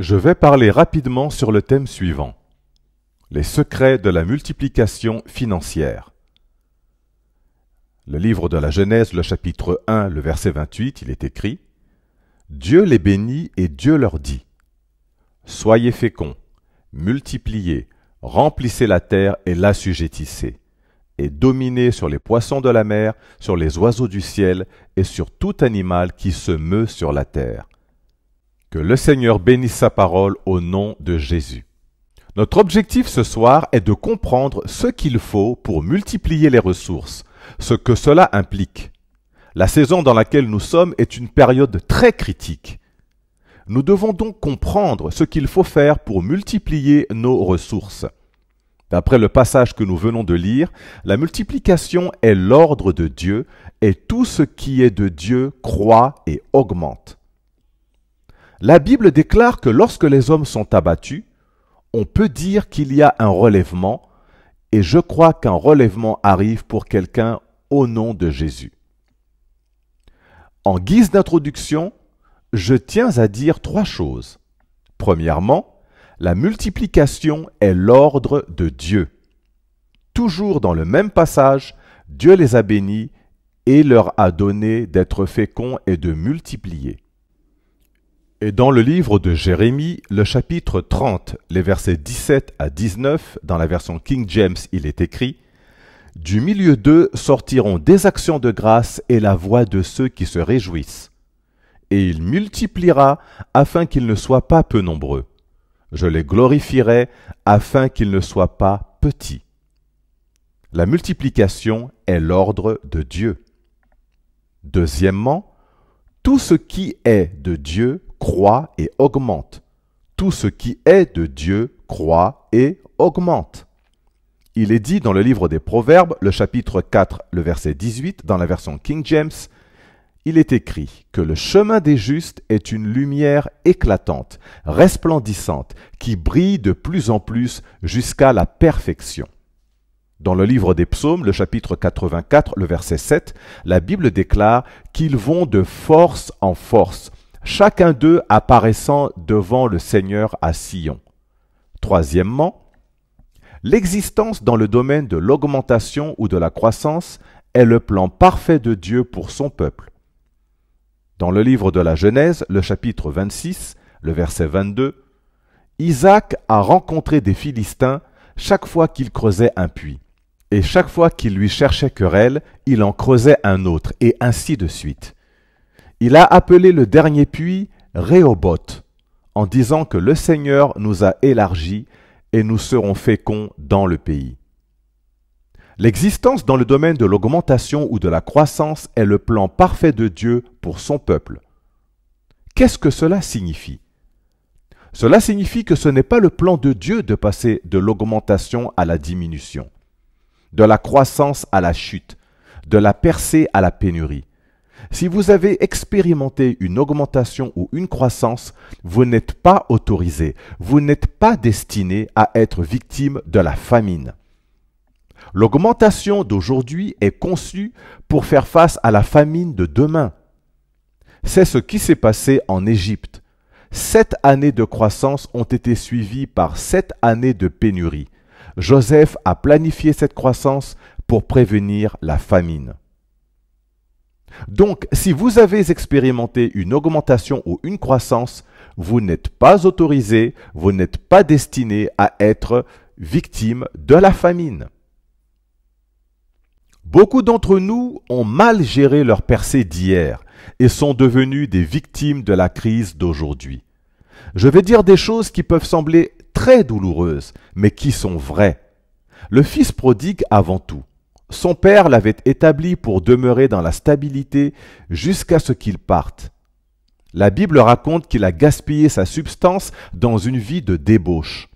Je vais parler rapidement sur le thème suivant. Les secrets de la multiplication financière. Le livre de la Genèse, le chapitre 1, le verset 28, il est écrit Dieu les bénit et Dieu leur dit Soyez féconds, multipliez, remplissez la terre et l'assujettissez et dominer sur les poissons de la mer, sur les oiseaux du ciel et sur tout animal qui se meut sur la terre. Que le Seigneur bénisse sa parole au nom de Jésus. Notre objectif ce soir est de comprendre ce qu'il faut pour multiplier les ressources, ce que cela implique. La saison dans laquelle nous sommes est une période très critique. Nous devons donc comprendre ce qu'il faut faire pour multiplier nos ressources. D'après le passage que nous venons de lire, la multiplication est l'ordre de Dieu et tout ce qui est de Dieu croît et augmente. La Bible déclare que lorsque les hommes sont abattus, on peut dire qu'il y a un relèvement, et je crois qu'un relèvement arrive pour quelqu'un au nom de Jésus. En guise d'introduction, je tiens à dire trois choses. Premièrement, la multiplication est l'ordre de Dieu. Toujours dans le même passage, Dieu les a bénis et leur a donné d'être féconds et de multiplier. Et dans le livre de Jérémie, le chapitre 30, les versets 17 à 19, dans la version King James, il est écrit Du milieu d'eux sortiront des actions de grâce et la voix de ceux qui se réjouissent. Et il multipliera afin qu'ils ne soient pas peu nombreux je les glorifierai afin qu'ils ne soient pas petits. La multiplication est l'ordre de Dieu. Deuxièmement, tout ce qui est de Dieu croit et augmente. Tout ce qui est de Dieu croit et augmente. Il est dit dans le livre des Proverbes, le chapitre 4, le verset 18, dans la version King James, il est écrit que le chemin des justes est une lumière éclatante, resplendissante, qui brille de plus en plus jusqu'à la perfection. Dans le livre des psaumes, le chapitre 84, le verset 7, la Bible déclare qu'ils vont de force en force, chacun d'eux apparaissant devant le Seigneur à Sion. Troisièmement, l'existence dans le domaine de l'augmentation ou de la croissance est le plan parfait de Dieu pour son peuple. Dans le livre de la Genèse, le chapitre 26, le verset 22, Isaac a rencontré des Philistins chaque fois qu'il creusait un puits, et chaque fois qu'il lui cherchait querelle, il en creusait un autre, et ainsi de suite. Il a appelé le dernier puits Réobot », en disant que le Seigneur nous a élargis et nous serons féconds dans le pays. L'existence dans le domaine de l'augmentation ou de la croissance est le plan parfait de Dieu pour son peuple. Qu'est-ce que cela signifie Cela signifie que ce n'est pas le plan de Dieu de passer de l'augmentation à la diminution, de la croissance à la chute, de la percée à la pénurie. Si vous avez expérimenté une augmentation ou une croissance, vous n'êtes pas autorisé, vous n'êtes pas destiné à être victime de la famine. L'augmentation d'aujourd'hui est conçue pour faire face à la famine de demain. C'est ce qui s'est passé en Égypte. Sept années de croissance ont été suivies par sept années de pénurie. Joseph a planifié cette croissance pour prévenir la famine. Donc, si vous avez expérimenté une augmentation ou une croissance, vous n'êtes pas autorisé, vous n'êtes pas destiné à être victime de la famine. Beaucoup d'entre nous ont mal géré leur percée d'hier et sont devenus des victimes de la crise d'aujourd'hui. Je vais dire des choses qui peuvent sembler très douloureuses, mais qui sont vraies. Le fils prodigue avant tout. Son père l'avait établi pour demeurer dans la stabilité jusqu'à ce qu'il parte. La Bible raconte qu'il a gaspillé sa substance dans une vie de débauche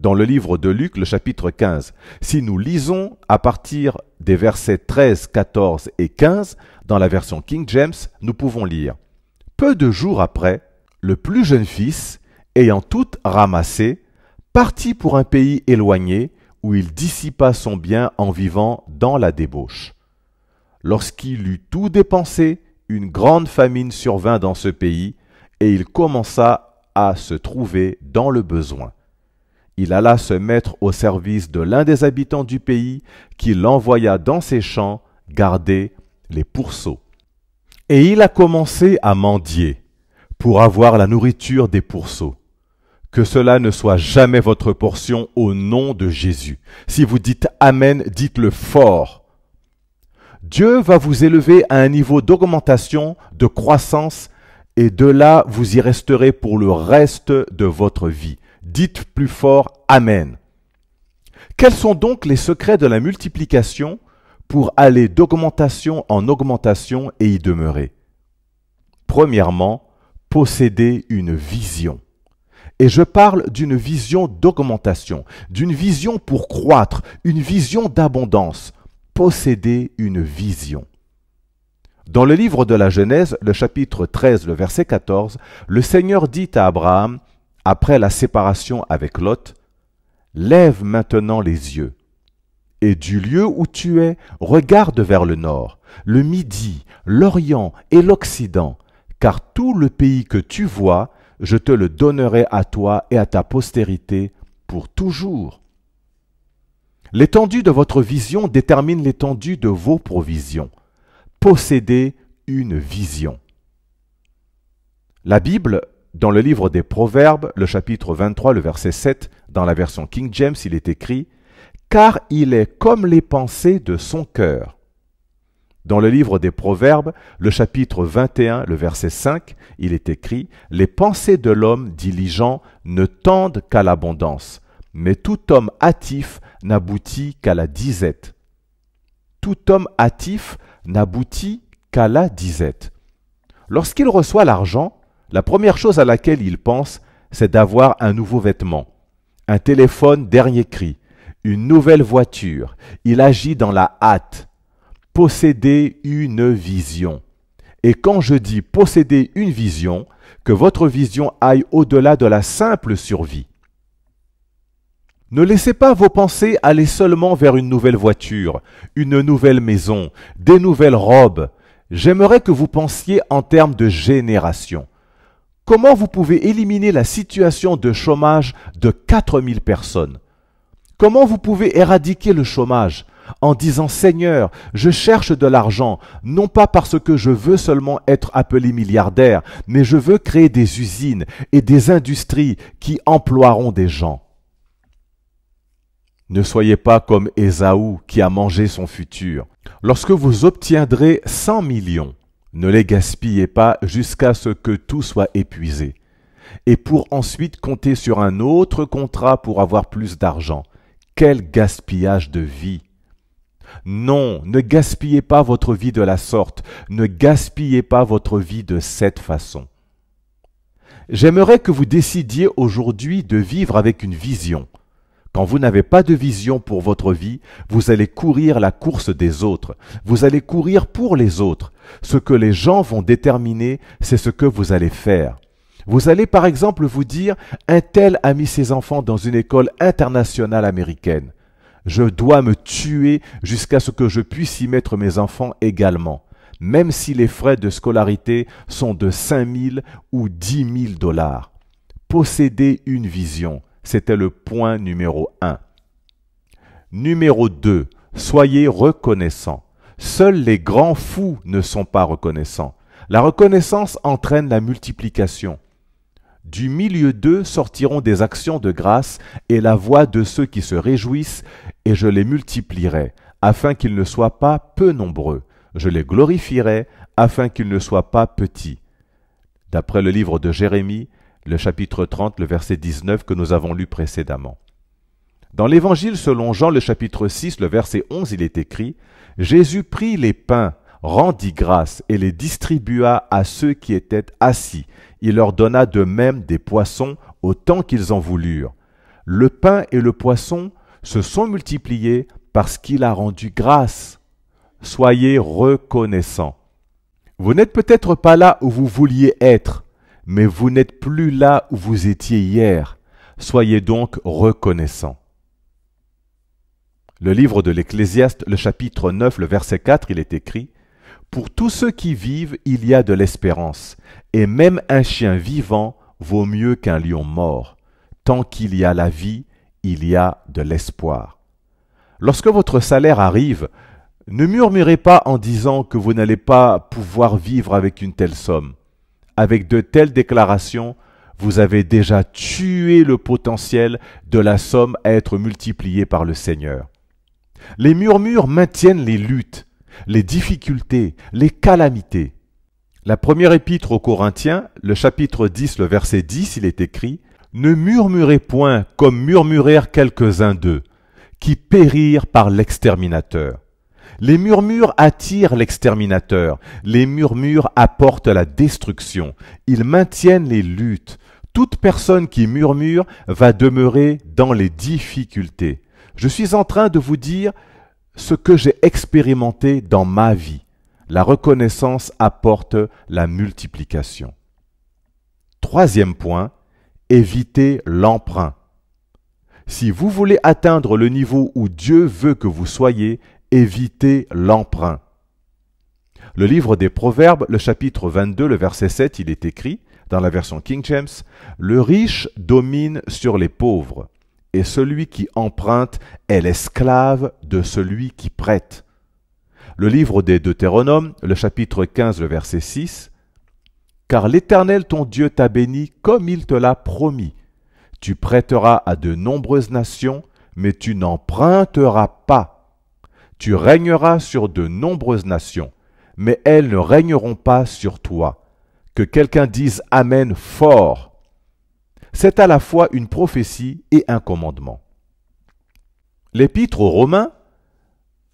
dans le livre de Luc, le chapitre 15. Si nous lisons à partir des versets 13, 14 et 15, dans la version King James, nous pouvons lire Peu de jours après, le plus jeune fils, ayant tout ramassé, partit pour un pays éloigné où il dissipa son bien en vivant dans la débauche. Lorsqu'il eut tout dépensé, une grande famine survint dans ce pays, et il commença à se trouver dans le besoin il alla se mettre au service de l'un des habitants du pays, qui l'envoya dans ses champs garder les pourceaux. Et il a commencé à mendier pour avoir la nourriture des pourceaux. Que cela ne soit jamais votre portion au nom de Jésus. Si vous dites Amen, dites-le fort. Dieu va vous élever à un niveau d'augmentation, de croissance, et de là vous y resterez pour le reste de votre vie. Dites plus fort Amen. Quels sont donc les secrets de la multiplication pour aller d'augmentation en augmentation et y demeurer Premièrement, posséder une vision. Et je parle d'une vision d'augmentation, d'une vision pour croître, une vision d'abondance. Posséder une vision. Dans le livre de la Genèse, le chapitre 13, le verset 14, le Seigneur dit à Abraham, après la séparation avec Lot, Lève maintenant les yeux, et du lieu où tu es, regarde vers le nord, le midi, l'orient et l'occident, car tout le pays que tu vois, je te le donnerai à toi et à ta postérité pour toujours. L'étendue de votre vision détermine l'étendue de vos provisions. Possédez une vision. La Bible dans le livre des Proverbes, le chapitre 23, le verset 7, dans la version King James, il est écrit Car il est comme les pensées de son cœur. Dans le livre des Proverbes, le chapitre 21, le verset 5, il est écrit Les pensées de l'homme diligent ne tendent qu'à l'abondance, mais tout homme hâtif n'aboutit qu'à la disette. Tout homme hâtif n'aboutit qu'à la disette. Lorsqu'il reçoit l'argent, la première chose à laquelle il pense, c'est d'avoir un nouveau vêtement, un téléphone dernier cri, une nouvelle voiture. Il agit dans la hâte. Possédez une vision. Et quand je dis posséder une vision, que votre vision aille au-delà de la simple survie. Ne laissez pas vos pensées aller seulement vers une nouvelle voiture, une nouvelle maison, des nouvelles robes. J'aimerais que vous pensiez en termes de génération. Comment vous pouvez éliminer la situation de chômage de 4000 personnes Comment vous pouvez éradiquer le chômage en disant Seigneur, je cherche de l'argent, non pas parce que je veux seulement être appelé milliardaire, mais je veux créer des usines et des industries qui emploieront des gens. Ne soyez pas comme Ésaü qui a mangé son futur. Lorsque vous obtiendrez 100 millions, ne les gaspillez pas jusqu'à ce que tout soit épuisé, et pour ensuite compter sur un autre contrat pour avoir plus d'argent. Quel gaspillage de vie Non, ne gaspillez pas votre vie de la sorte, ne gaspillez pas votre vie de cette façon. J'aimerais que vous décidiez aujourd'hui de vivre avec une vision, quand vous n'avez pas de vision pour votre vie, vous allez courir la course des autres. Vous allez courir pour les autres. Ce que les gens vont déterminer, c'est ce que vous allez faire. Vous allez par exemple vous dire, un tel a mis ses enfants dans une école internationale américaine. Je dois me tuer jusqu'à ce que je puisse y mettre mes enfants également, même si les frais de scolarité sont de 5 000 ou 10 000 dollars. Possédez une vision. C'était le point numéro un. Numéro 2. Soyez reconnaissants. Seuls les grands fous ne sont pas reconnaissants. La reconnaissance entraîne la multiplication. Du milieu d'eux sortiront des actions de grâce et la voix de ceux qui se réjouissent, et je les multiplierai, afin qu'ils ne soient pas peu nombreux. Je les glorifierai, afin qu'ils ne soient pas petits. D'après le livre de Jérémie, le chapitre 30, le verset 19 que nous avons lu précédemment. Dans l'évangile selon Jean, le chapitre 6, le verset 11, il est écrit Jésus prit les pains, rendit grâce et les distribua à ceux qui étaient assis. Il leur donna de même des poissons autant qu'ils en voulurent. Le pain et le poisson se sont multipliés parce qu'il a rendu grâce. Soyez reconnaissants. Vous n'êtes peut-être pas là où vous vouliez être, mais vous n'êtes plus là où vous étiez hier. Soyez donc reconnaissants. Le livre de l'Ecclésiaste, le chapitre 9, le verset 4, il est écrit Pour tous ceux qui vivent, il y a de l'espérance, et même un chien vivant vaut mieux qu'un lion mort. Tant qu'il y a la vie, il y a de l'espoir. Lorsque votre salaire arrive, ne murmurez pas en disant que vous n'allez pas pouvoir vivre avec une telle somme. Avec de telles déclarations, vous avez déjà tué le potentiel de la somme à être multipliée par le Seigneur. Les murmures maintiennent les luttes, les difficultés, les calamités. La première épître aux Corinthiens, le chapitre 10, le verset 10, il est écrit Ne murmurez point comme murmurèrent quelques-uns d'eux, qui périrent par l'exterminateur. Les murmures attirent l'exterminateur, les murmures apportent la destruction, ils maintiennent les luttes. Toute personne qui murmure va demeurer dans les difficultés. Je suis en train de vous dire ce que j'ai expérimenté dans ma vie. La reconnaissance apporte la multiplication. Troisième point, évitez l'emprunt. Si vous voulez atteindre le niveau où Dieu veut que vous soyez, Éviter l'emprunt. Le livre des Proverbes, le chapitre 22, le verset 7, il est écrit, dans la version King James, Le riche domine sur les pauvres, et celui qui emprunte est l'esclave de celui qui prête. Le livre des Deutéronomes, le chapitre 15, le verset 6, Car l'Éternel ton Dieu t'a béni comme il te l'a promis. Tu prêteras à de nombreuses nations, mais tu n'emprunteras pas tu régneras sur de nombreuses nations, mais elles ne régneront pas sur toi. Que quelqu'un dise Amen fort. C'est à la fois une prophétie et un commandement. L'épître aux Romains,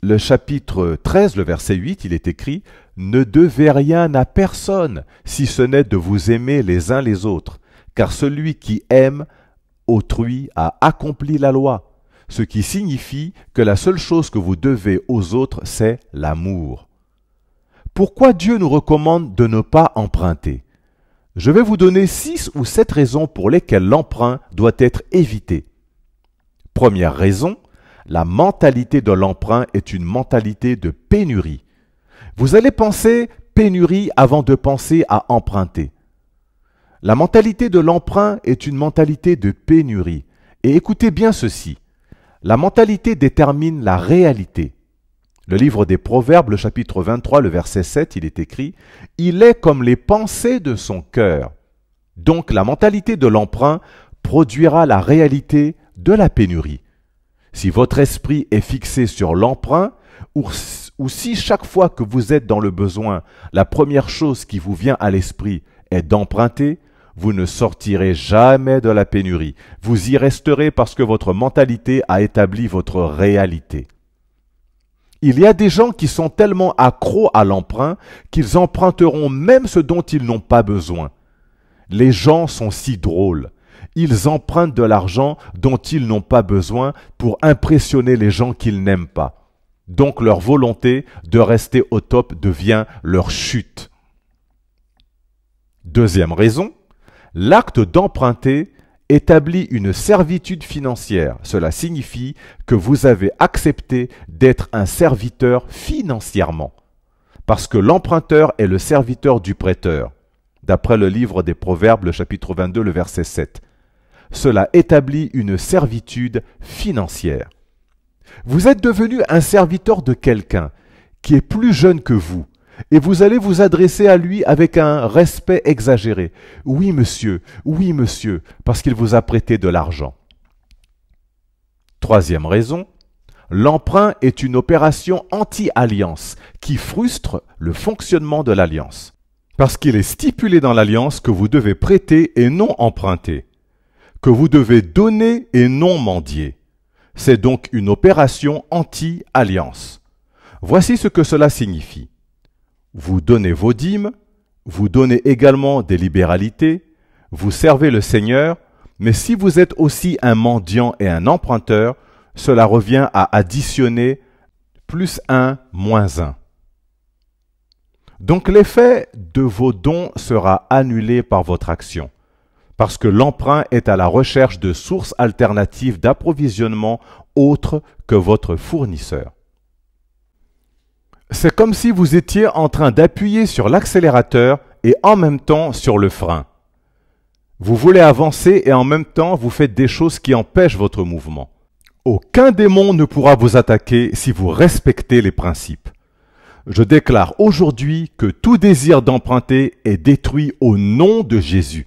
le chapitre 13, le verset 8, il est écrit Ne devez rien à personne, si ce n'est de vous aimer les uns les autres, car celui qui aime autrui a accompli la loi ce qui signifie que la seule chose que vous devez aux autres, c'est l'amour. Pourquoi Dieu nous recommande de ne pas emprunter Je vais vous donner six ou sept raisons pour lesquelles l'emprunt doit être évité. Première raison, la mentalité de l'emprunt est une mentalité de pénurie. Vous allez penser pénurie avant de penser à emprunter. La mentalité de l'emprunt est une mentalité de pénurie. Et écoutez bien ceci. La mentalité détermine la réalité. Le livre des Proverbes, le chapitre 23, le verset 7, il est écrit ⁇ Il est comme les pensées de son cœur ⁇ Donc la mentalité de l'emprunt produira la réalité de la pénurie. Si votre esprit est fixé sur l'emprunt, ou si chaque fois que vous êtes dans le besoin, la première chose qui vous vient à l'esprit est d'emprunter, vous ne sortirez jamais de la pénurie. Vous y resterez parce que votre mentalité a établi votre réalité. Il y a des gens qui sont tellement accros à l'emprunt qu'ils emprunteront même ce dont ils n'ont pas besoin. Les gens sont si drôles. Ils empruntent de l'argent dont ils n'ont pas besoin pour impressionner les gens qu'ils n'aiment pas. Donc leur volonté de rester au top devient leur chute. Deuxième raison, L'acte d'emprunter établit une servitude financière. Cela signifie que vous avez accepté d'être un serviteur financièrement. Parce que l'emprunteur est le serviteur du prêteur, d'après le livre des Proverbes, le chapitre 22, le verset 7. Cela établit une servitude financière. Vous êtes devenu un serviteur de quelqu'un qui est plus jeune que vous, et vous allez vous adresser à lui avec un respect exagéré. Oui, monsieur, oui, monsieur, parce qu'il vous a prêté de l'argent. Troisième raison, l'emprunt est une opération anti-alliance qui frustre le fonctionnement de l'alliance. Parce qu'il est stipulé dans l'alliance que vous devez prêter et non emprunter, que vous devez donner et non mendier. C'est donc une opération anti-alliance. Voici ce que cela signifie vous donnez vos dîmes, vous donnez également des libéralités, vous servez le Seigneur, mais si vous êtes aussi un mendiant et un emprunteur, cela revient à additionner plus un moins un. Donc l'effet de vos dons sera annulé par votre action, parce que l'emprunt est à la recherche de sources alternatives d'approvisionnement autres que votre fournisseur. C'est comme si vous étiez en train d'appuyer sur l'accélérateur et en même temps sur le frein. Vous voulez avancer et en même temps vous faites des choses qui empêchent votre mouvement. Aucun démon ne pourra vous attaquer si vous respectez les principes. Je déclare aujourd'hui que tout désir d'emprunter est détruit au nom de Jésus.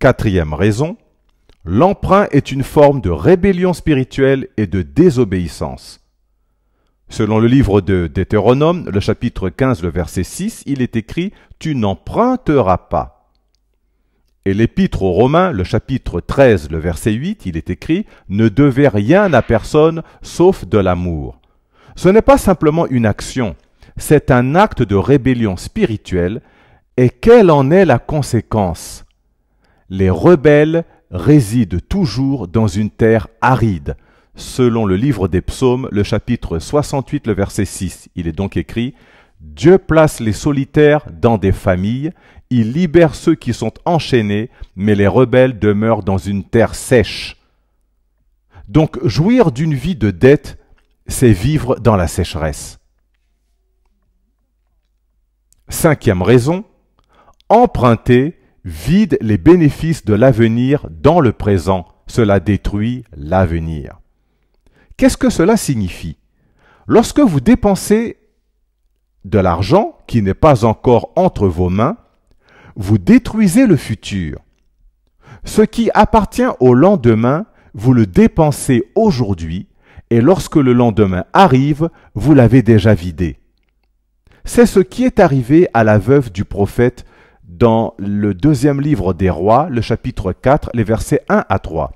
Quatrième raison, l'emprunt est une forme de rébellion spirituelle et de désobéissance. Selon le livre de Deutéronome, le chapitre 15, le verset 6, il est écrit Tu n'emprunteras pas. Et l'épître aux Romains, le chapitre 13, le verset 8, il est écrit Ne devez rien à personne sauf de l'amour. Ce n'est pas simplement une action, c'est un acte de rébellion spirituelle, et quelle en est la conséquence Les rebelles résident toujours dans une terre aride, selon le livre des psaumes, le chapitre 68, le verset 6. Il est donc écrit Dieu place les solitaires dans des familles, il libère ceux qui sont enchaînés, mais les rebelles demeurent dans une terre sèche. Donc jouir d'une vie de dette, c'est vivre dans la sécheresse. Cinquième raison, emprunter vide les bénéfices de l'avenir dans le présent, cela détruit l'avenir. Qu'est-ce que cela signifie Lorsque vous dépensez de l'argent qui n'est pas encore entre vos mains, vous détruisez le futur. Ce qui appartient au lendemain, vous le dépensez aujourd'hui, et lorsque le lendemain arrive, vous l'avez déjà vidé. C'est ce qui est arrivé à la veuve du prophète dans le deuxième livre des rois, le chapitre 4, les versets 1 à 3.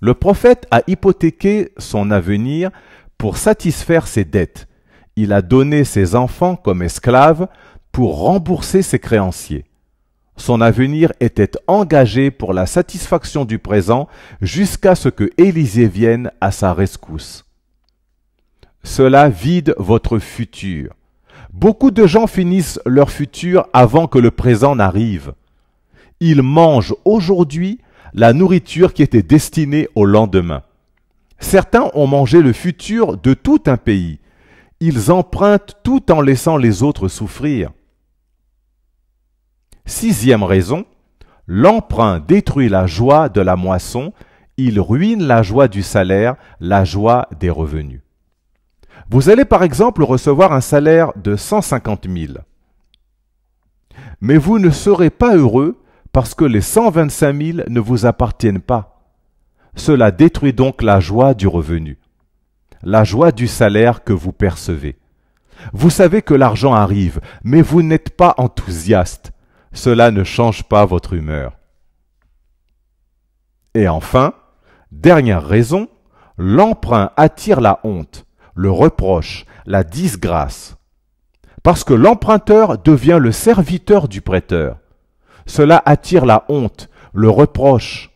Le prophète a hypothéqué son avenir pour satisfaire ses dettes. Il a donné ses enfants comme esclaves pour rembourser ses créanciers. Son avenir était engagé pour la satisfaction du présent jusqu'à ce que Élisée vienne à sa rescousse. Cela vide votre futur. Beaucoup de gens finissent leur futur avant que le présent n'arrive. Ils mangent aujourd'hui la nourriture qui était destinée au lendemain. Certains ont mangé le futur de tout un pays. Ils empruntent tout en laissant les autres souffrir. Sixième raison, l'emprunt détruit la joie de la moisson, il ruine la joie du salaire, la joie des revenus. Vous allez par exemple recevoir un salaire de 150 000. Mais vous ne serez pas heureux parce que les 125 000 ne vous appartiennent pas. Cela détruit donc la joie du revenu, la joie du salaire que vous percevez. Vous savez que l'argent arrive, mais vous n'êtes pas enthousiaste. Cela ne change pas votre humeur. Et enfin, dernière raison, l'emprunt attire la honte, le reproche, la disgrâce. Parce que l'emprunteur devient le serviteur du prêteur. Cela attire la honte, le reproche.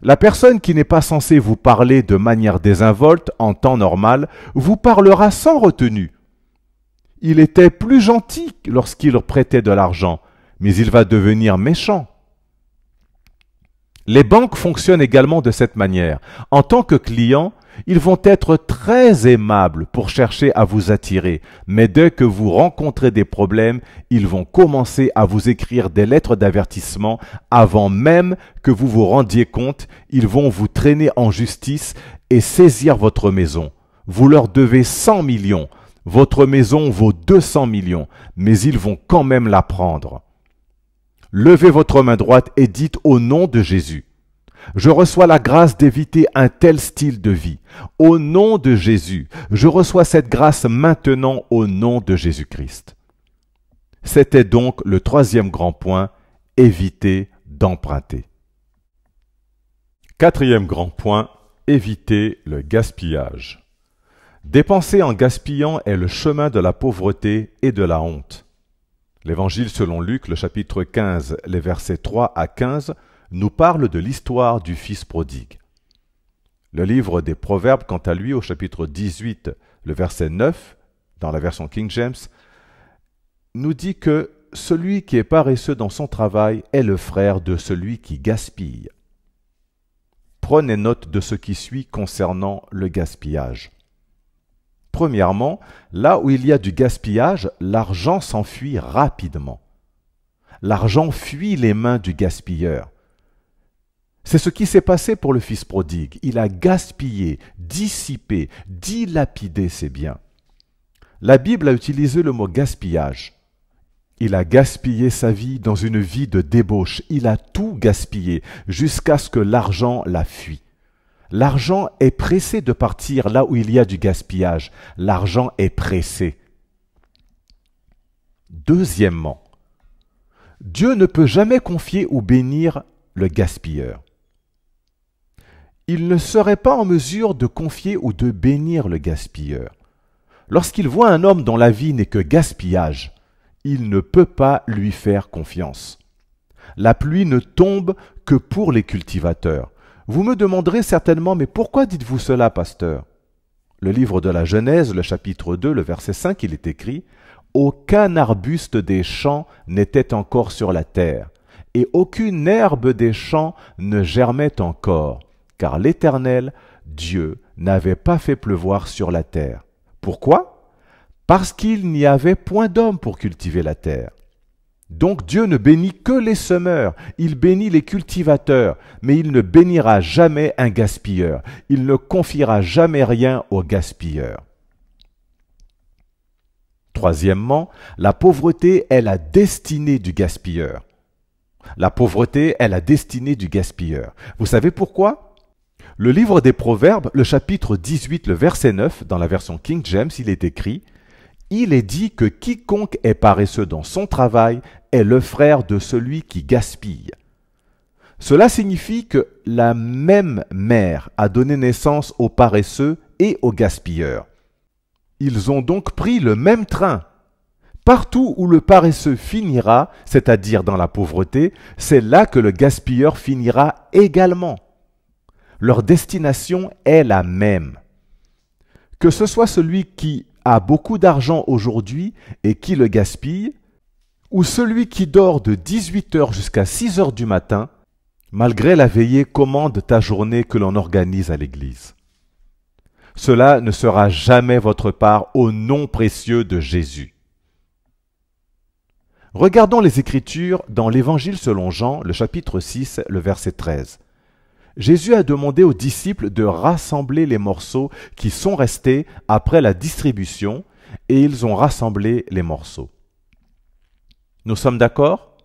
La personne qui n'est pas censée vous parler de manière désinvolte en temps normal vous parlera sans retenue. Il était plus gentil lorsqu'il prêtait de l'argent, mais il va devenir méchant. Les banques fonctionnent également de cette manière. En tant que client, ils vont être très aimables pour chercher à vous attirer, mais dès que vous rencontrez des problèmes, ils vont commencer à vous écrire des lettres d'avertissement avant même que vous vous rendiez compte, ils vont vous traîner en justice et saisir votre maison. Vous leur devez 100 millions, votre maison vaut 200 millions, mais ils vont quand même la prendre. Levez votre main droite et dites au nom de Jésus, je reçois la grâce d'éviter un tel style de vie. Au nom de Jésus, je reçois cette grâce maintenant au nom de Jésus-Christ. C'était donc le troisième grand point, éviter d'emprunter. Quatrième grand point, éviter le gaspillage. Dépenser en gaspillant est le chemin de la pauvreté et de la honte. L'évangile selon Luc, le chapitre 15, les versets 3 à 15, nous parle de l'histoire du Fils prodigue. Le livre des Proverbes, quant à lui, au chapitre 18, le verset 9, dans la version King James, nous dit que celui qui est paresseux dans son travail est le frère de celui qui gaspille. Prenez note de ce qui suit concernant le gaspillage. Premièrement, là où il y a du gaspillage, l'argent s'enfuit rapidement. L'argent fuit les mains du gaspilleur. C'est ce qui s'est passé pour le fils prodigue. Il a gaspillé, dissipé, dilapidé ses biens. La Bible a utilisé le mot gaspillage. Il a gaspillé sa vie dans une vie de débauche. Il a tout gaspillé jusqu'à ce que l'argent la fuit. L'argent est pressé de partir là où il y a du gaspillage. L'argent est pressé. Deuxièmement, Dieu ne peut jamais confier ou bénir le gaspilleur il ne serait pas en mesure de confier ou de bénir le gaspilleur. Lorsqu'il voit un homme dont la vie n'est que gaspillage, il ne peut pas lui faire confiance. La pluie ne tombe que pour les cultivateurs. Vous me demanderez certainement, mais pourquoi dites-vous cela, pasteur Le livre de la Genèse, le chapitre 2, le verset 5, il est écrit Aucun arbuste des champs n'était encore sur la terre, et aucune herbe des champs ne germait encore car l'Éternel, Dieu, n'avait pas fait pleuvoir sur la terre. Pourquoi Parce qu'il n'y avait point d'homme pour cultiver la terre. Donc Dieu ne bénit que les semeurs, il bénit les cultivateurs, mais il ne bénira jamais un gaspilleur, il ne confiera jamais rien au gaspilleur. Troisièmement, la pauvreté est la destinée du gaspilleur. La pauvreté est la destinée du gaspilleur. Vous savez pourquoi le livre des Proverbes, le chapitre 18, le verset 9, dans la version King James, il est écrit Il est dit que quiconque est paresseux dans son travail est le frère de celui qui gaspille. Cela signifie que la même mère a donné naissance aux paresseux et aux gaspilleurs. Ils ont donc pris le même train. Partout où le paresseux finira, c'est-à-dire dans la pauvreté, c'est là que le gaspilleur finira également leur destination est la même. Que ce soit celui qui a beaucoup d'argent aujourd'hui et qui le gaspille, ou celui qui dort de 18h jusqu'à 6h du matin, malgré la veillée commande ta journée que l'on organise à l'Église. Cela ne sera jamais votre part au nom précieux de Jésus. Regardons les Écritures dans l'Évangile selon Jean, le chapitre 6, le verset 13. Jésus a demandé aux disciples de rassembler les morceaux qui sont restés après la distribution, et ils ont rassemblé les morceaux. Nous sommes d'accord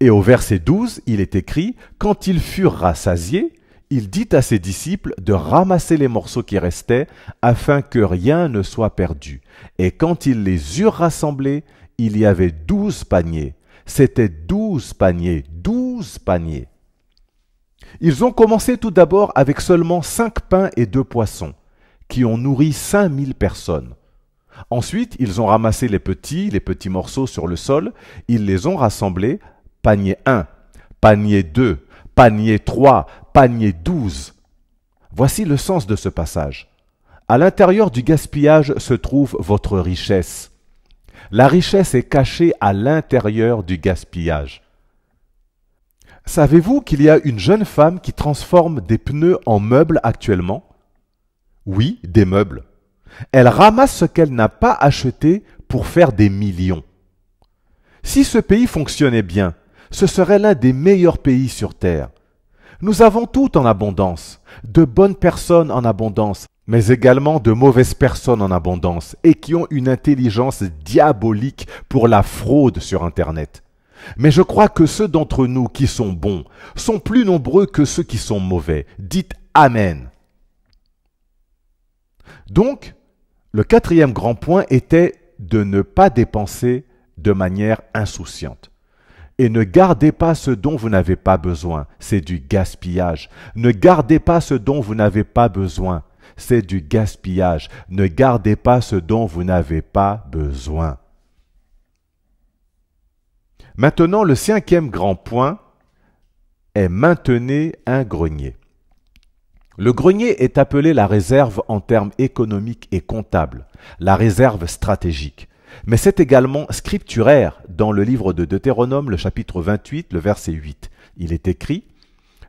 Et au verset 12, il est écrit, Quand ils furent rassasiés, il dit à ses disciples de ramasser les morceaux qui restaient, afin que rien ne soit perdu. Et quand ils les eurent rassemblés, il y avait douze paniers. C'était douze paniers, douze paniers. Ils ont commencé tout d'abord avec seulement cinq pains et deux poissons, qui ont nourri 5000 personnes. Ensuite, ils ont ramassé les petits, les petits morceaux sur le sol, ils les ont rassemblés, panier 1, panier 2, panier 3, panier 12. Voici le sens de ce passage. À l'intérieur du gaspillage se trouve votre richesse. La richesse est cachée à l'intérieur du gaspillage. Savez-vous qu'il y a une jeune femme qui transforme des pneus en meubles actuellement Oui, des meubles. Elle ramasse ce qu'elle n'a pas acheté pour faire des millions. Si ce pays fonctionnait bien, ce serait l'un des meilleurs pays sur Terre. Nous avons tout en abondance, de bonnes personnes en abondance, mais également de mauvaises personnes en abondance, et qui ont une intelligence diabolique pour la fraude sur Internet. Mais je crois que ceux d'entre nous qui sont bons sont plus nombreux que ceux qui sont mauvais. Dites Amen. Donc, le quatrième grand point était de ne pas dépenser de manière insouciante. Et ne gardez pas ce dont vous n'avez pas besoin, c'est du gaspillage. Ne gardez pas ce dont vous n'avez pas besoin, c'est du gaspillage. Ne gardez pas ce dont vous n'avez pas besoin. Maintenant, le cinquième grand point est maintenez un grenier. Le grenier est appelé la réserve en termes économiques et comptables, la réserve stratégique. Mais c'est également scripturaire dans le livre de Deutéronome, le chapitre 28, le verset 8. Il est écrit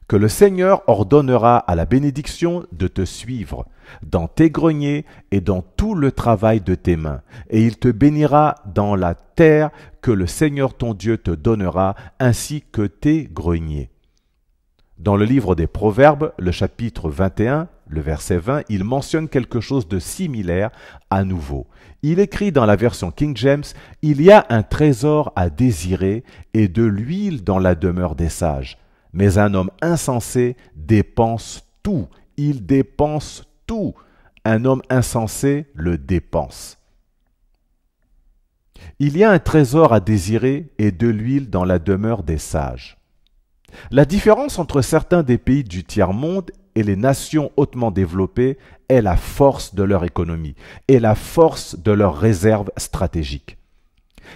que le Seigneur ordonnera à la bénédiction de te suivre dans tes greniers et dans tout le travail de tes mains. Et il te bénira dans la terre que le Seigneur ton Dieu te donnera, ainsi que tes greniers. Dans le livre des Proverbes, le chapitre 21, le verset 20, il mentionne quelque chose de similaire à nouveau. Il écrit dans la version King James, Il y a un trésor à désirer et de l'huile dans la demeure des sages. Mais un homme insensé dépense tout, il dépense un homme insensé le dépense. Il y a un trésor à désirer et de l'huile dans la demeure des sages. La différence entre certains des pays du tiers-monde et les nations hautement développées est la force de leur économie et la force de leurs réserves stratégiques.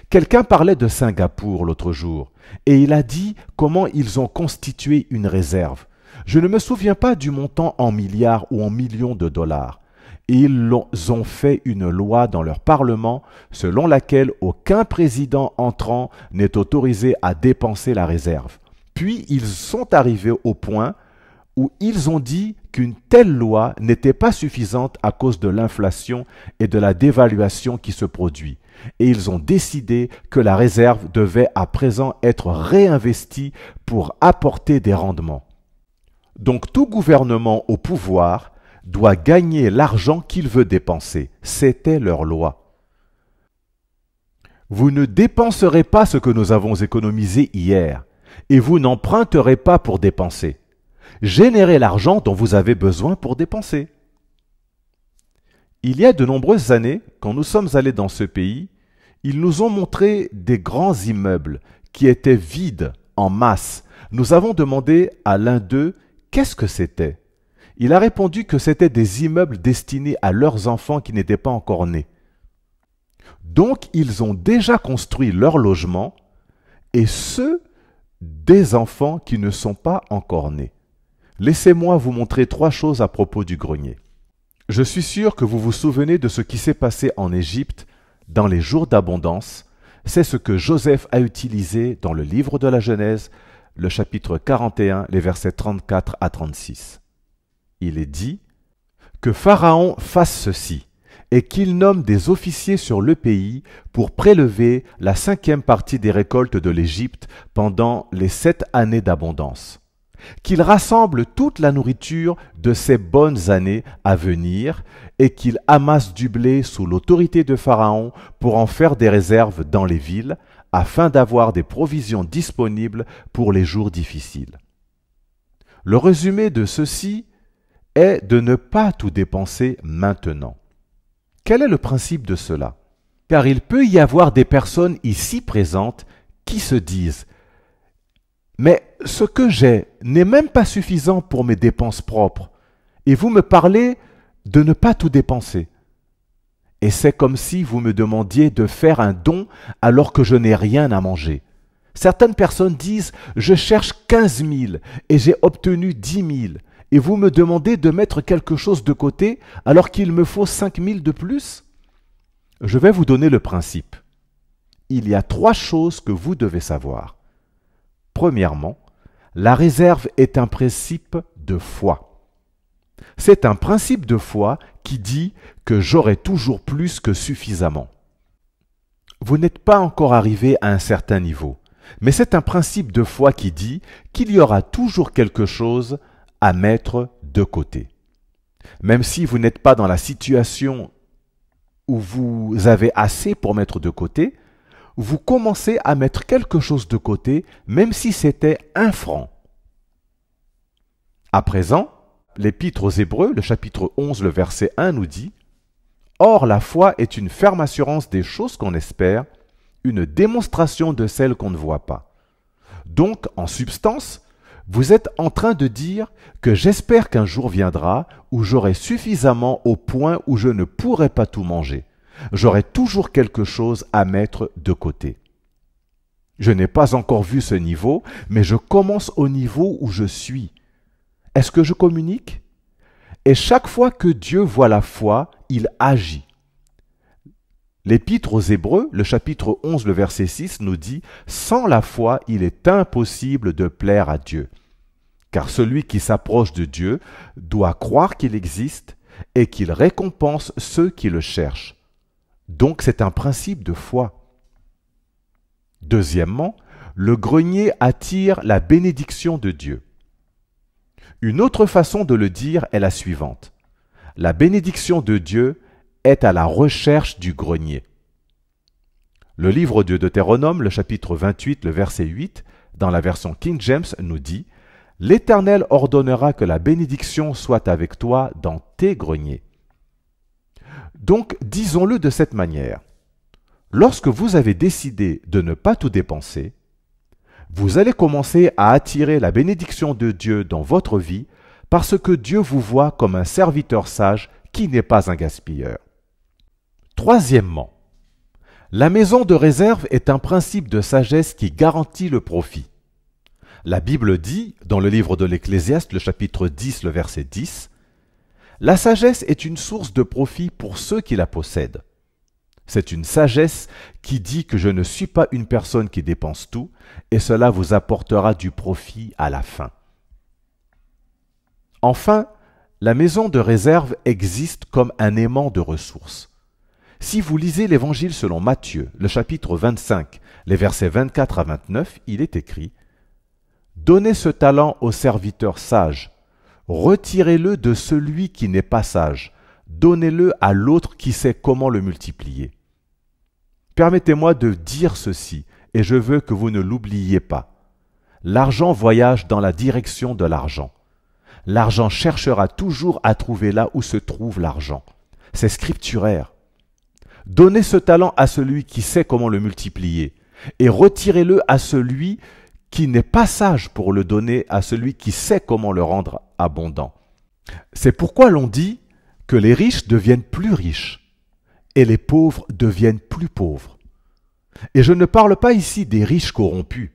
Quelqu'un parlait de Singapour l'autre jour, et il a dit comment ils ont constitué une réserve, je ne me souviens pas du montant en milliards ou en millions de dollars. Ils ont fait une loi dans leur Parlement selon laquelle aucun président entrant n'est autorisé à dépenser la réserve. Puis ils sont arrivés au point où ils ont dit qu'une telle loi n'était pas suffisante à cause de l'inflation et de la dévaluation qui se produit. Et ils ont décidé que la réserve devait à présent être réinvestie pour apporter des rendements. Donc tout gouvernement au pouvoir doit gagner l'argent qu'il veut dépenser. C'était leur loi. Vous ne dépenserez pas ce que nous avons économisé hier, et vous n'emprunterez pas pour dépenser. Générez l'argent dont vous avez besoin pour dépenser. Il y a de nombreuses années, quand nous sommes allés dans ce pays, ils nous ont montré des grands immeubles qui étaient vides en masse. Nous avons demandé à l'un d'eux qu'est-ce que c'était Il a répondu que c'était des immeubles destinés à leurs enfants qui n'étaient pas encore nés. Donc ils ont déjà construit leur logement et ceux des enfants qui ne sont pas encore nés. Laissez-moi vous montrer trois choses à propos du grenier. Je suis sûr que vous vous souvenez de ce qui s'est passé en Égypte dans les jours d'abondance. C'est ce que Joseph a utilisé dans le livre de la Genèse le chapitre 41, les versets 34 à 36. Il est dit Que Pharaon fasse ceci, et qu'il nomme des officiers sur le pays pour prélever la cinquième partie des récoltes de l'Égypte pendant les sept années d'abondance. Qu'il rassemble toute la nourriture de ces bonnes années à venir, et qu'il amasse du blé sous l'autorité de Pharaon pour en faire des réserves dans les villes, afin d'avoir des provisions disponibles pour les jours difficiles. Le résumé de ceci est de ne pas tout dépenser maintenant. Quel est le principe de cela Car il peut y avoir des personnes ici présentes qui se disent Mais ce que j'ai n'est même pas suffisant pour mes dépenses propres, et vous me parlez de ne pas tout dépenser. Et c'est comme si vous me demandiez de faire un don alors que je n'ai rien à manger. Certaines personnes disent Je cherche 15 000 et j'ai obtenu 10 000, et vous me demandez de mettre quelque chose de côté alors qu'il me faut 5 000 de plus Je vais vous donner le principe. Il y a trois choses que vous devez savoir. Premièrement, la réserve est un principe de foi. C'est un principe de foi qui dit que j'aurai toujours plus que suffisamment. Vous n'êtes pas encore arrivé à un certain niveau, mais c'est un principe de foi qui dit qu'il y aura toujours quelque chose à mettre de côté. Même si vous n'êtes pas dans la situation où vous avez assez pour mettre de côté, vous commencez à mettre quelque chose de côté, même si c'était un franc. À présent, l'Épître aux Hébreux, le chapitre 11, le verset 1 nous dit Or la foi est une ferme assurance des choses qu'on espère, une démonstration de celles qu'on ne voit pas. Donc, en substance, vous êtes en train de dire que j'espère qu'un jour viendra où j'aurai suffisamment au point où je ne pourrai pas tout manger. J'aurai toujours quelque chose à mettre de côté. Je n'ai pas encore vu ce niveau, mais je commence au niveau où je suis. Est-ce que je communique Et chaque fois que Dieu voit la foi, il agit. L'épître aux Hébreux, le chapitre 11, le verset 6, nous dit ⁇ Sans la foi, il est impossible de plaire à Dieu, car celui qui s'approche de Dieu doit croire qu'il existe et qu'il récompense ceux qui le cherchent. Donc c'est un principe de foi. Deuxièmement, le grenier attire la bénédiction de Dieu. Une autre façon de le dire est la suivante. La bénédiction de Dieu est à la recherche du grenier. Le livre de Deutéronome, le chapitre 28, le verset 8, dans la version King James, nous dit L'Éternel ordonnera que la bénédiction soit avec toi dans tes greniers. Donc, disons-le de cette manière. Lorsque vous avez décidé de ne pas tout dépenser, vous allez commencer à attirer la bénédiction de Dieu dans votre vie parce que Dieu vous voit comme un serviteur sage qui n'est pas un gaspilleur. Troisièmement, la maison de réserve est un principe de sagesse qui garantit le profit. La Bible dit, dans le livre de l'Ecclésiaste, le chapitre 10, le verset 10, La sagesse est une source de profit pour ceux qui la possèdent. C'est une sagesse qui dit que je ne suis pas une personne qui dépense tout, et cela vous apportera du profit à la fin. Enfin, la maison de réserve existe comme un aimant de ressources. Si vous lisez l'Évangile selon Matthieu, le chapitre 25, les versets 24 à 29, il est écrit Donnez ce talent au serviteur sage, retirez-le de celui qui n'est pas sage, donnez-le à l'autre qui sait comment le multiplier. Permettez-moi de dire ceci, et je veux que vous ne l'oubliez pas. L'argent voyage dans la direction de l'argent. L'argent cherchera toujours à trouver là où se trouve l'argent. C'est scripturaire. Donnez ce talent à celui qui sait comment le multiplier, et retirez-le à celui qui n'est pas sage pour le donner à celui qui sait comment le rendre abondant. C'est pourquoi l'on dit que les riches deviennent plus riches et les pauvres deviennent plus pauvres. Et je ne parle pas ici des riches corrompus.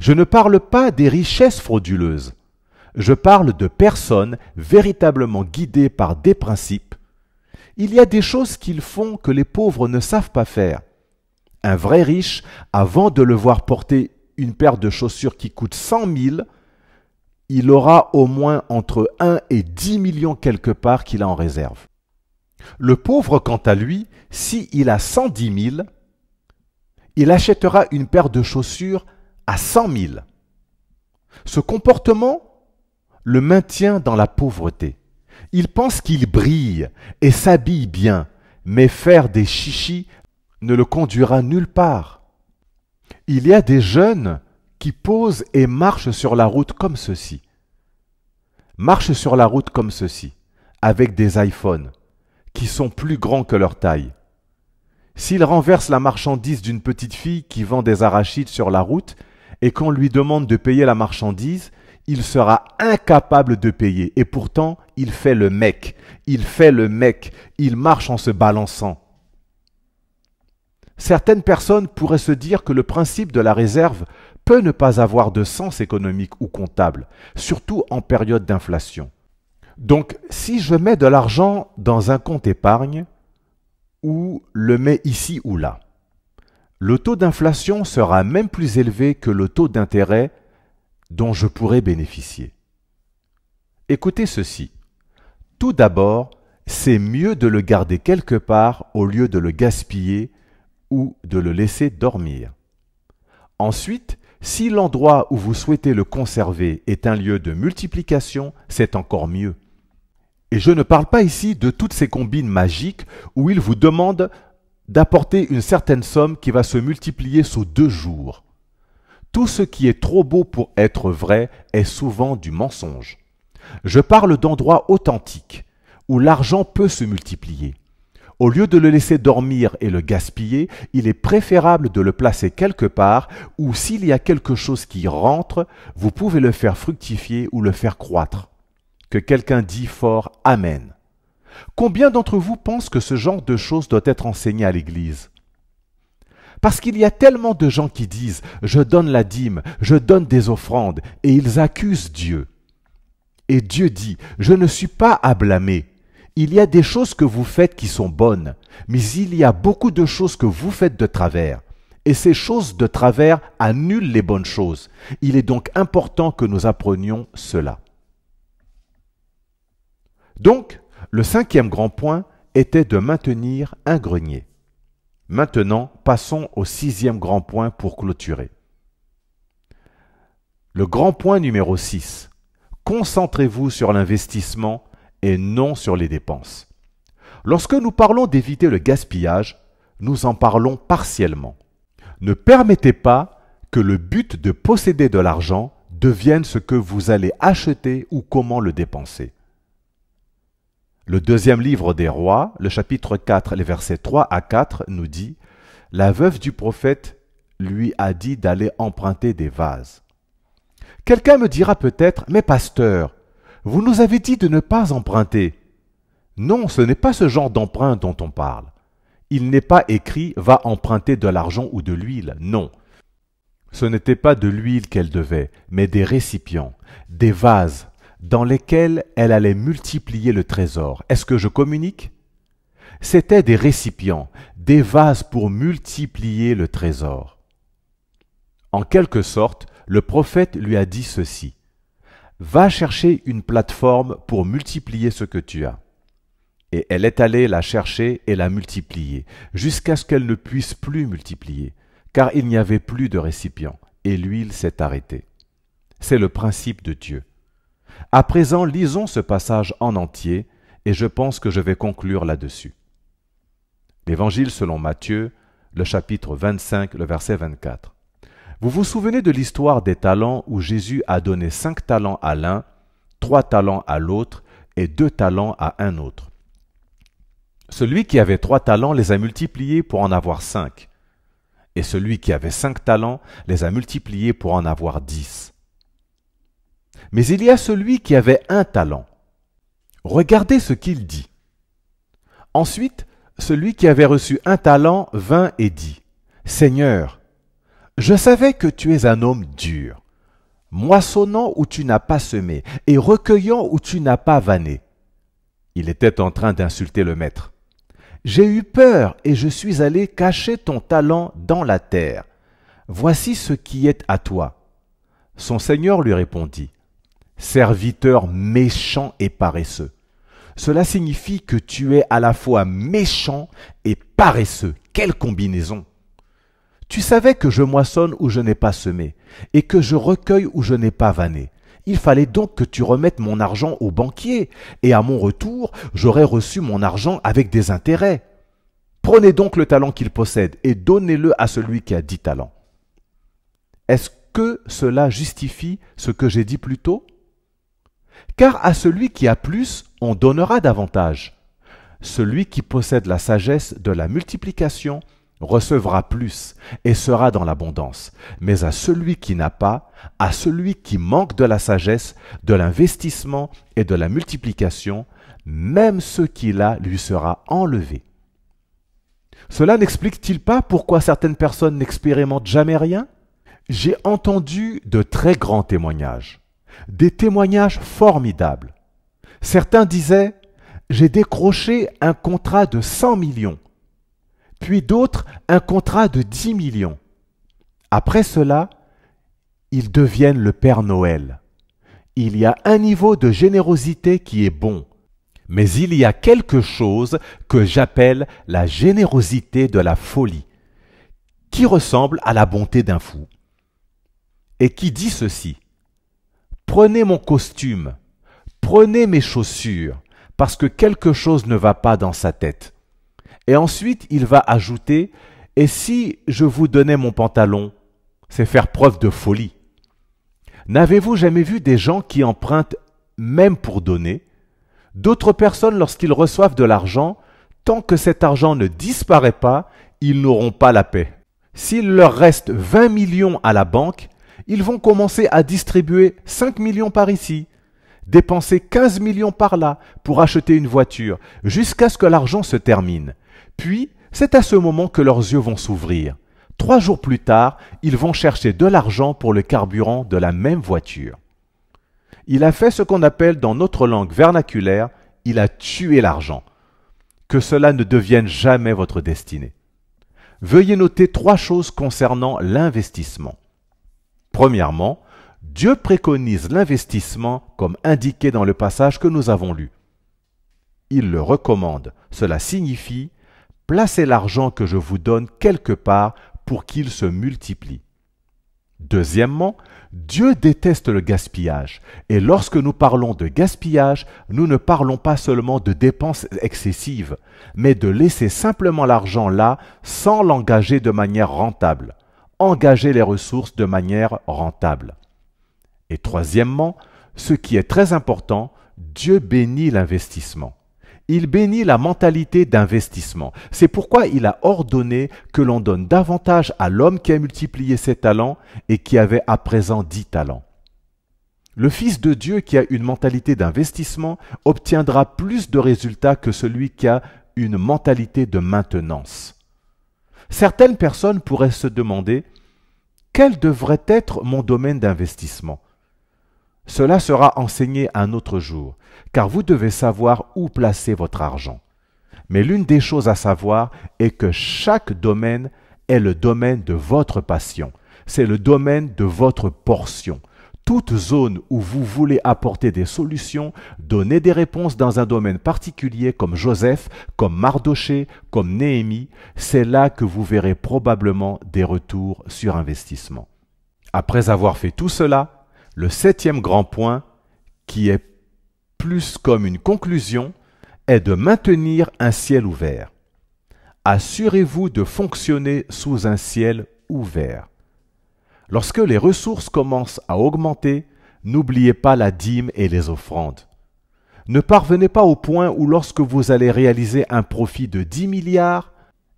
Je ne parle pas des richesses frauduleuses. Je parle de personnes véritablement guidées par des principes. Il y a des choses qu'ils font que les pauvres ne savent pas faire. Un vrai riche, avant de le voir porter une paire de chaussures qui coûte 100 000, il aura au moins entre 1 et 10 millions quelque part qu'il a en réserve. Le pauvre, quant à lui, s'il il a cent dix mille, il achètera une paire de chaussures à cent mille. Ce comportement le maintient dans la pauvreté. Il pense qu'il brille et s'habille bien, mais faire des chichis ne le conduira nulle part. Il y a des jeunes qui posent et marchent sur la route comme ceci. Marchent sur la route comme ceci, avec des iPhones qui sont plus grands que leur taille. S'il renverse la marchandise d'une petite fille qui vend des arachides sur la route et qu'on lui demande de payer la marchandise, il sera incapable de payer. Et pourtant, il fait le mec. Il fait le mec. Il marche en se balançant. Certaines personnes pourraient se dire que le principe de la réserve peut ne pas avoir de sens économique ou comptable, surtout en période d'inflation. Donc, si je mets de l'argent dans un compte épargne, ou le mets ici ou là, le taux d'inflation sera même plus élevé que le taux d'intérêt dont je pourrais bénéficier. Écoutez ceci. Tout d'abord, c'est mieux de le garder quelque part au lieu de le gaspiller ou de le laisser dormir. Ensuite, si l'endroit où vous souhaitez le conserver est un lieu de multiplication, c'est encore mieux. Et je ne parle pas ici de toutes ces combines magiques où il vous demande d'apporter une certaine somme qui va se multiplier sous deux jours. Tout ce qui est trop beau pour être vrai est souvent du mensonge. Je parle d'endroits authentiques, où l'argent peut se multiplier. Au lieu de le laisser dormir et le gaspiller, il est préférable de le placer quelque part où s'il y a quelque chose qui rentre, vous pouvez le faire fructifier ou le faire croître que quelqu'un dit fort Amen. Combien d'entre vous pensent que ce genre de choses doit être enseigné à l'Église Parce qu'il y a tellement de gens qui disent ⁇ Je donne la dîme, je donne des offrandes ⁇ et ils accusent Dieu. Et Dieu dit ⁇ Je ne suis pas à blâmer. Il y a des choses que vous faites qui sont bonnes, mais il y a beaucoup de choses que vous faites de travers. Et ces choses de travers annulent les bonnes choses. Il est donc important que nous apprenions cela. Donc, le cinquième grand point était de maintenir un grenier. Maintenant, passons au sixième grand point pour clôturer. Le grand point numéro 6. Concentrez-vous sur l'investissement et non sur les dépenses. Lorsque nous parlons d'éviter le gaspillage, nous en parlons partiellement. Ne permettez pas que le but de posséder de l'argent devienne ce que vous allez acheter ou comment le dépenser. Le deuxième livre des rois, le chapitre 4, les versets 3 à 4, nous dit La veuve du prophète lui a dit d'aller emprunter des vases. Quelqu'un me dira peut-être Mais pasteur, vous nous avez dit de ne pas emprunter. Non, ce n'est pas ce genre d'emprunt dont on parle. Il n'est pas écrit Va emprunter de l'argent ou de l'huile. Non. Ce n'était pas de l'huile qu'elle devait, mais des récipients, des vases dans lesquels elle allait multiplier le trésor. Est-ce que je communique C'étaient des récipients, des vases pour multiplier le trésor. En quelque sorte, le prophète lui a dit ceci. Va chercher une plateforme pour multiplier ce que tu as. Et elle est allée la chercher et la multiplier, jusqu'à ce qu'elle ne puisse plus multiplier, car il n'y avait plus de récipients, et l'huile s'est arrêtée. C'est le principe de Dieu. À présent, lisons ce passage en entier, et je pense que je vais conclure là-dessus. L'Évangile selon Matthieu, le chapitre 25, le verset 24. Vous vous souvenez de l'histoire des talents où Jésus a donné cinq talents à l'un, trois talents à l'autre et deux talents à un autre. Celui qui avait trois talents les a multipliés pour en avoir cinq, et celui qui avait cinq talents les a multipliés pour en avoir dix. Mais il y a celui qui avait un talent. Regardez ce qu'il dit. Ensuite, celui qui avait reçu un talent vint et dit, Seigneur, je savais que tu es un homme dur, moissonnant où tu n'as pas semé et recueillant où tu n'as pas vanné. Il était en train d'insulter le maître. J'ai eu peur et je suis allé cacher ton talent dans la terre. Voici ce qui est à toi. Son seigneur lui répondit, serviteur méchant et paresseux. Cela signifie que tu es à la fois méchant et paresseux. Quelle combinaison Tu savais que je moissonne où je n'ai pas semé, et que je recueille où je n'ai pas vanné. Il fallait donc que tu remettes mon argent au banquier, et à mon retour, j'aurais reçu mon argent avec des intérêts. Prenez donc le talent qu'il possède et donnez-le à celui qui a dix talents. Est-ce que cela justifie ce que j'ai dit plus tôt car à celui qui a plus, on donnera davantage. Celui qui possède la sagesse de la multiplication recevra plus et sera dans l'abondance. Mais à celui qui n'a pas, à celui qui manque de la sagesse, de l'investissement et de la multiplication, même ce qu'il a lui sera enlevé. Cela n'explique-t-il pas pourquoi certaines personnes n'expérimentent jamais rien J'ai entendu de très grands témoignages des témoignages formidables. Certains disaient J'ai décroché un contrat de 100 millions, puis d'autres un contrat de 10 millions. Après cela, ils deviennent le Père Noël. Il y a un niveau de générosité qui est bon, mais il y a quelque chose que j'appelle la générosité de la folie, qui ressemble à la bonté d'un fou, et qui dit ceci. Prenez mon costume, prenez mes chaussures, parce que quelque chose ne va pas dans sa tête. Et ensuite, il va ajouter, et si je vous donnais mon pantalon, c'est faire preuve de folie. N'avez-vous jamais vu des gens qui empruntent même pour donner D'autres personnes, lorsqu'ils reçoivent de l'argent, tant que cet argent ne disparaît pas, ils n'auront pas la paix. S'il leur reste 20 millions à la banque, ils vont commencer à distribuer 5 millions par ici, dépenser 15 millions par là pour acheter une voiture, jusqu'à ce que l'argent se termine. Puis, c'est à ce moment que leurs yeux vont s'ouvrir. Trois jours plus tard, ils vont chercher de l'argent pour le carburant de la même voiture. Il a fait ce qu'on appelle dans notre langue vernaculaire, il a tué l'argent. Que cela ne devienne jamais votre destinée. Veuillez noter trois choses concernant l'investissement. Premièrement, Dieu préconise l'investissement comme indiqué dans le passage que nous avons lu. Il le recommande. Cela signifie placez l'argent que je vous donne quelque part pour qu'il se multiplie. Deuxièmement, Dieu déteste le gaspillage, et lorsque nous parlons de gaspillage, nous ne parlons pas seulement de dépenses excessives, mais de laisser simplement l'argent là sans l'engager de manière rentable engager les ressources de manière rentable. Et troisièmement, ce qui est très important, Dieu bénit l'investissement. Il bénit la mentalité d'investissement. C'est pourquoi il a ordonné que l'on donne davantage à l'homme qui a multiplié ses talents et qui avait à présent dix talents. Le Fils de Dieu qui a une mentalité d'investissement obtiendra plus de résultats que celui qui a une mentalité de maintenance certaines personnes pourraient se demander quel devrait être mon domaine d'investissement Cela sera enseigné un autre jour, car vous devez savoir où placer votre argent. Mais l'une des choses à savoir est que chaque domaine est le domaine de votre passion, c'est le domaine de votre portion, toute zone où vous voulez apporter des solutions, donner des réponses dans un domaine particulier comme Joseph, comme Mardoché, comme Néhémie, c'est là que vous verrez probablement des retours sur investissement. Après avoir fait tout cela, le septième grand point, qui est plus comme une conclusion, est de maintenir un ciel ouvert. Assurez-vous de fonctionner sous un ciel ouvert. Lorsque les ressources commencent à augmenter, n'oubliez pas la dîme et les offrandes. Ne parvenez pas au point où lorsque vous allez réaliser un profit de 10 milliards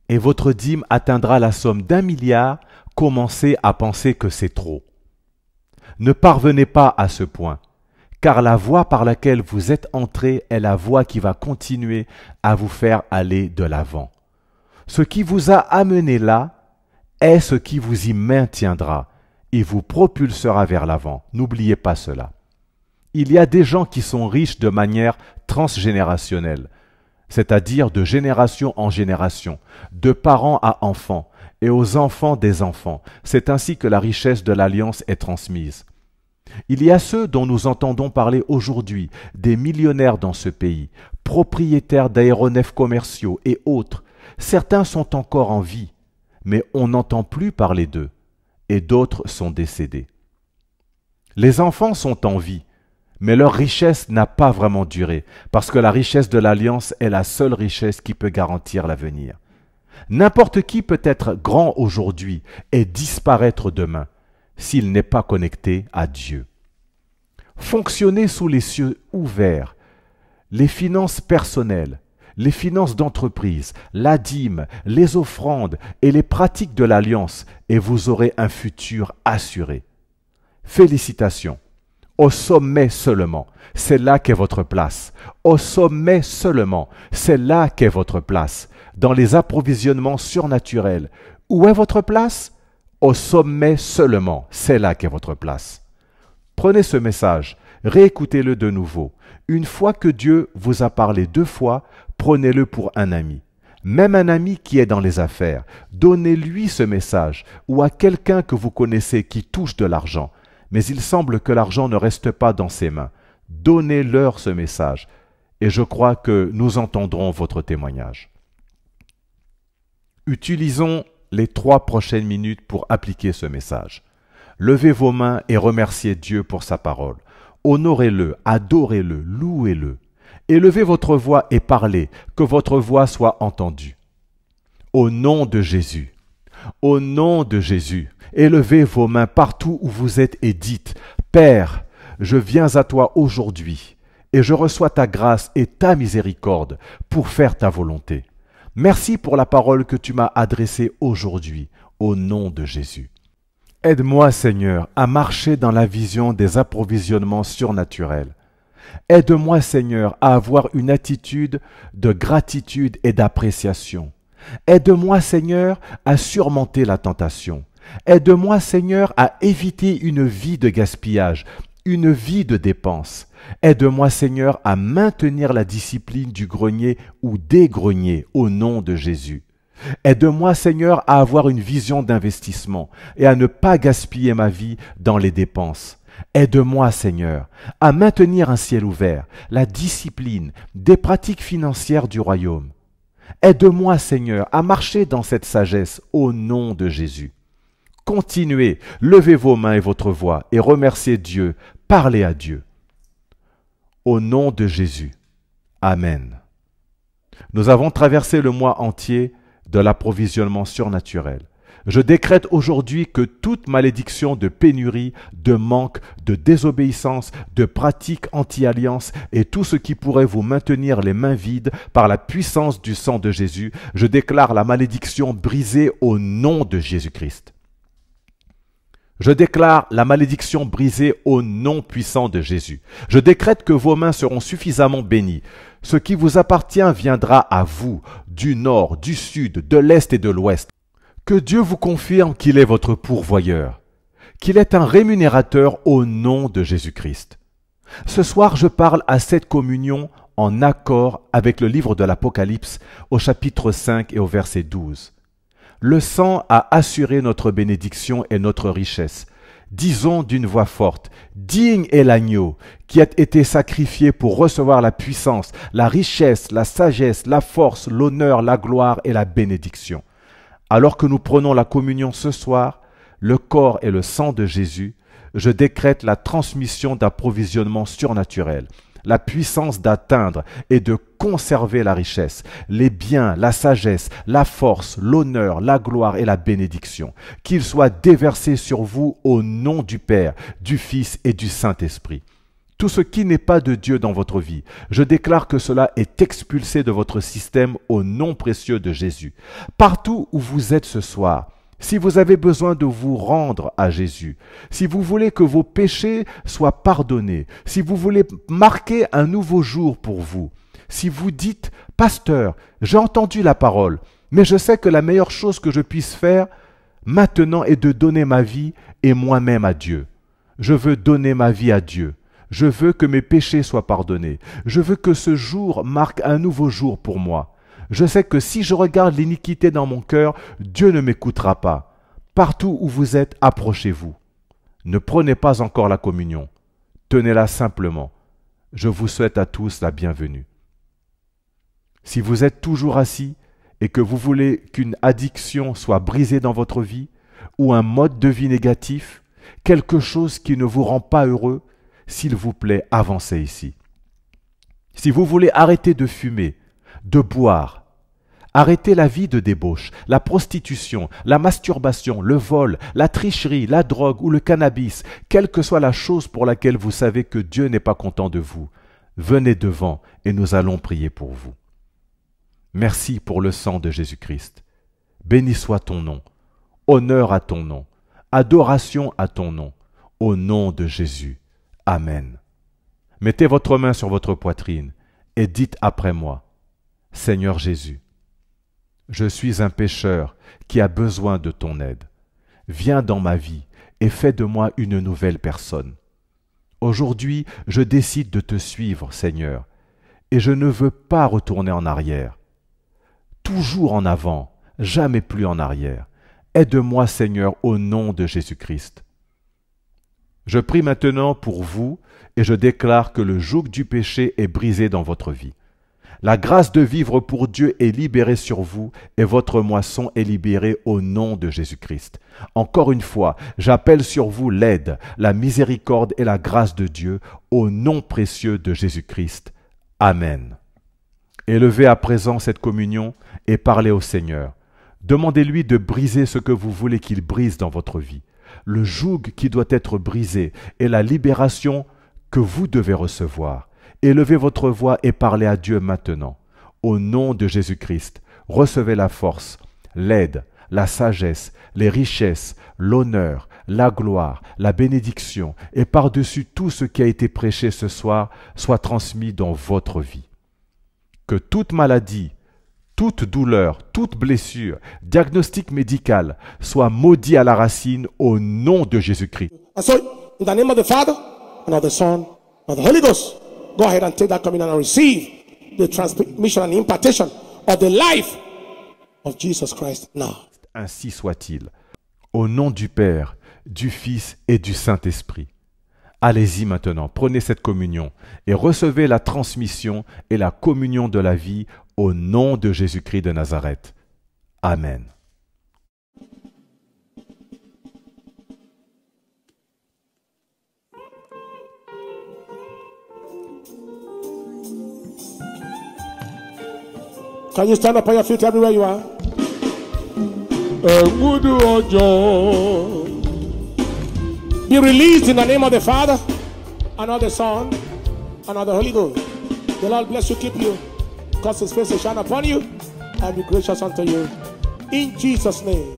et votre dîme atteindra la somme d'un milliard, commencez à penser que c'est trop. Ne parvenez pas à ce point, car la voie par laquelle vous êtes entré est la voie qui va continuer à vous faire aller de l'avant. Ce qui vous a amené là est ce qui vous y maintiendra il vous propulsera vers l'avant. N'oubliez pas cela. Il y a des gens qui sont riches de manière transgénérationnelle, c'est-à-dire de génération en génération, de parents à enfants et aux enfants des enfants. C'est ainsi que la richesse de l'alliance est transmise. Il y a ceux dont nous entendons parler aujourd'hui, des millionnaires dans ce pays, propriétaires d'aéronefs commerciaux et autres. Certains sont encore en vie, mais on n'entend plus parler d'eux et d'autres sont décédés. Les enfants sont en vie, mais leur richesse n'a pas vraiment duré, parce que la richesse de l'alliance est la seule richesse qui peut garantir l'avenir. N'importe qui peut être grand aujourd'hui et disparaître demain s'il n'est pas connecté à Dieu. Fonctionner sous les cieux ouverts, les finances personnelles, les finances d'entreprise, la dîme, les offrandes et les pratiques de l'alliance, et vous aurez un futur assuré. Félicitations. Au sommet seulement, c'est là qu'est votre place. Au sommet seulement, c'est là qu'est votre place. Dans les approvisionnements surnaturels, où est votre place Au sommet seulement, c'est là qu'est votre place. Prenez ce message, réécoutez-le de nouveau. Une fois que Dieu vous a parlé deux fois, prenez-le pour un ami. Même un ami qui est dans les affaires, donnez-lui ce message, ou à quelqu'un que vous connaissez qui touche de l'argent, mais il semble que l'argent ne reste pas dans ses mains. Donnez-leur ce message, et je crois que nous entendrons votre témoignage. Utilisons les trois prochaines minutes pour appliquer ce message. Levez vos mains et remerciez Dieu pour sa parole. Honorez-le, adorez-le, louez-le. Élevez votre voix et parlez, que votre voix soit entendue. Au nom de Jésus, au nom de Jésus, élevez vos mains partout où vous êtes et dites, Père, je viens à toi aujourd'hui, et je reçois ta grâce et ta miséricorde pour faire ta volonté. Merci pour la parole que tu m'as adressée aujourd'hui, au nom de Jésus. Aide-moi, Seigneur, à marcher dans la vision des approvisionnements surnaturels Aide-moi, Seigneur, à avoir une attitude de gratitude et d'appréciation. Aide-moi, Seigneur, à surmonter la tentation. Aide-moi, Seigneur, à éviter une vie de gaspillage, une vie de dépenses. Aide-moi, Seigneur, à maintenir la discipline du grenier ou des greniers au nom de Jésus. Aide-moi, Seigneur, à avoir une vision d'investissement et à ne pas gaspiller ma vie dans les dépenses. Aide-moi, Seigneur, à maintenir un ciel ouvert, la discipline des pratiques financières du royaume. Aide-moi, Seigneur, à marcher dans cette sagesse au nom de Jésus. Continuez, levez vos mains et votre voix et remerciez Dieu, parlez à Dieu. Au nom de Jésus. Amen. Nous avons traversé le mois entier de l'approvisionnement surnaturel. Je décrète aujourd'hui que toute malédiction de pénurie, de manque, de désobéissance, de pratique anti-alliance et tout ce qui pourrait vous maintenir les mains vides par la puissance du sang de Jésus, je déclare la malédiction brisée au nom de Jésus-Christ. Je déclare la malédiction brisée au nom puissant de Jésus. Je décrète que vos mains seront suffisamment bénies. Ce qui vous appartient viendra à vous, du nord, du sud, de l'est et de l'ouest. Que Dieu vous confirme qu'il est votre pourvoyeur, qu'il est un rémunérateur au nom de Jésus-Christ. Ce soir, je parle à cette communion en accord avec le livre de l'Apocalypse au chapitre 5 et au verset 12. Le sang a assuré notre bénédiction et notre richesse. Disons d'une voix forte, digne est l'agneau qui a été sacrifié pour recevoir la puissance, la richesse, la sagesse, la force, l'honneur, la gloire et la bénédiction alors que nous prenons la communion ce soir, le corps et le sang de Jésus, je décrète la transmission d'approvisionnement surnaturel, la puissance d'atteindre et de conserver la richesse, les biens, la sagesse, la force, l'honneur, la gloire et la bénédiction, qu'ils soient déversés sur vous au nom du Père, du Fils et du Saint-Esprit tout ce qui n'est pas de Dieu dans votre vie. Je déclare que cela est expulsé de votre système au nom précieux de Jésus. Partout où vous êtes ce soir, si vous avez besoin de vous rendre à Jésus, si vous voulez que vos péchés soient pardonnés, si vous voulez marquer un nouveau jour pour vous, si vous dites, Pasteur, j'ai entendu la parole, mais je sais que la meilleure chose que je puisse faire maintenant est de donner ma vie et moi-même à Dieu. Je veux donner ma vie à Dieu je veux que mes péchés soient pardonnés. Je veux que ce jour marque un nouveau jour pour moi. Je sais que si je regarde l'iniquité dans mon cœur, Dieu ne m'écoutera pas. Partout où vous êtes, approchez-vous. Ne prenez pas encore la communion. Tenez-la simplement. Je vous souhaite à tous la bienvenue. Si vous êtes toujours assis et que vous voulez qu'une addiction soit brisée dans votre vie, ou un mode de vie négatif, quelque chose qui ne vous rend pas heureux, s'il vous plaît, avancez ici. Si vous voulez arrêter de fumer, de boire, arrêter la vie de débauche, la prostitution, la masturbation, le vol, la tricherie, la drogue ou le cannabis, quelle que soit la chose pour laquelle vous savez que Dieu n'est pas content de vous, venez devant et nous allons prier pour vous. Merci pour le sang de Jésus-Christ. Béni soit ton nom. Honneur à ton nom. Adoration à ton nom. Au nom de Jésus. Amen. Mettez votre main sur votre poitrine et dites après moi, Seigneur Jésus, je suis un pécheur qui a besoin de ton aide. Viens dans ma vie et fais de moi une nouvelle personne. Aujourd'hui, je décide de te suivre, Seigneur, et je ne veux pas retourner en arrière. Toujours en avant, jamais plus en arrière. Aide-moi, Seigneur, au nom de Jésus-Christ. Je prie maintenant pour vous et je déclare que le joug du péché est brisé dans votre vie. La grâce de vivre pour Dieu est libérée sur vous et votre moisson est libérée au nom de Jésus-Christ. Encore une fois, j'appelle sur vous l'aide, la miséricorde et la grâce de Dieu au nom précieux de Jésus-Christ. Amen. Élevez à présent cette communion et parlez au Seigneur. Demandez-lui de briser ce que vous voulez qu'il brise dans votre vie le joug qui doit être brisé et la libération que vous devez recevoir. Élevez votre voix et parlez à Dieu maintenant. Au nom de Jésus-Christ, recevez la force, l'aide, la sagesse, les richesses, l'honneur, la gloire, la bénédiction, et par-dessus tout ce qui a été prêché ce soir soit transmis dans votre vie. Que toute maladie, toute douleur, toute blessure, diagnostic médical, soit maudit à la racine au nom de Jésus-Christ. So, in the name of the Father, and of the Son, and of the Holy Ghost, go ahead and take that communion and receive the transmission and impartation of the life of Jesus Christ now. Ainsi soit-il. Au nom du Père, du Fils et du Saint-Esprit. Allez-y maintenant, prenez cette communion et recevez la transmission et la communion de la vie au nom de Jésus-Christ de Nazareth. Amen. Be released in the name of the Father, and of the Son, and of the Holy Ghost. The Lord bless you, keep you, cause His face to shine upon you, and be gracious unto you. In Jesus' name.